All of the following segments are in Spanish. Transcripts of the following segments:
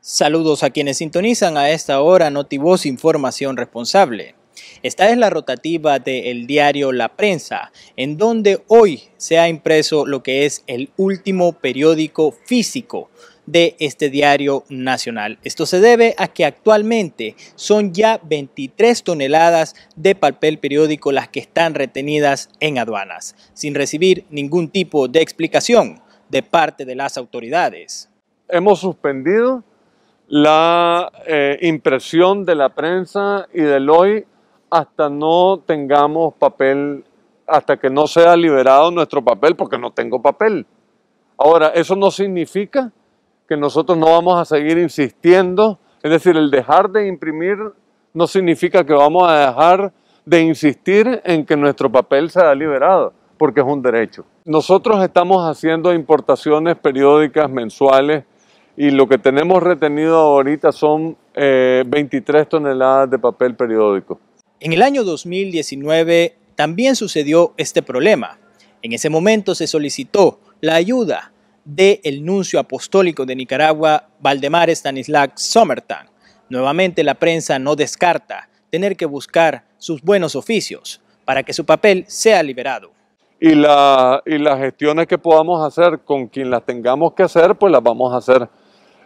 Saludos a quienes sintonizan a esta hora Notivoz Información Responsable. Esta es la rotativa del diario La Prensa, en donde hoy se ha impreso lo que es el último periódico físico de este diario nacional. Esto se debe a que actualmente son ya 23 toneladas de papel periódico las que están retenidas en aduanas, sin recibir ningún tipo de explicación de parte de las autoridades. Hemos suspendido la eh, impresión de la prensa y del hoy hasta no tengamos papel, hasta que no sea liberado nuestro papel, porque no tengo papel. Ahora, eso no significa que nosotros no vamos a seguir insistiendo, es decir, el dejar de imprimir no significa que vamos a dejar de insistir en que nuestro papel sea liberado, porque es un derecho. Nosotros estamos haciendo importaciones periódicas mensuales y lo que tenemos retenido ahorita son 23 eh, toneladas de papel periódico. En el año 2019 también sucedió este problema. En ese momento se solicitó la ayuda del nuncio apostólico de Nicaragua, Valdemar Stanislav Sommertan. Nuevamente la prensa no descarta tener que buscar sus buenos oficios para que su papel sea liberado. y las gestiones que podamos hacer con quien las tengamos que hacer, pues las vamos a hacer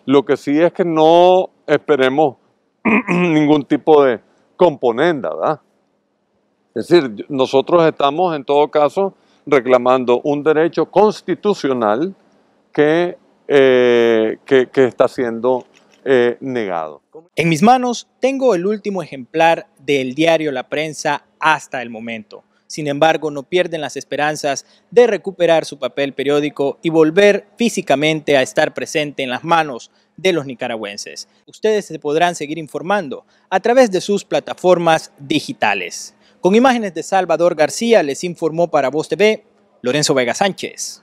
lo que sí es que no esperemos ningún tipo de componenda, ¿verdad? Es decir, nosotros estamos en todo caso reclamando un derecho constitucional que, eh, está siendo eh, negado. En mis manos tengo el último ejemplar del diario La Prensa hasta el momento. Sin embargo, no pierden las esperanzas de recuperar su papel periódico y volver físicamente a estar presente en las manos de los nicaragüenses. Ustedes se podrán seguir informando a través de sus plataformas digitales. Con imágenes de Salvador García les informó para Voz TV Lorenzo Vega Sánchez.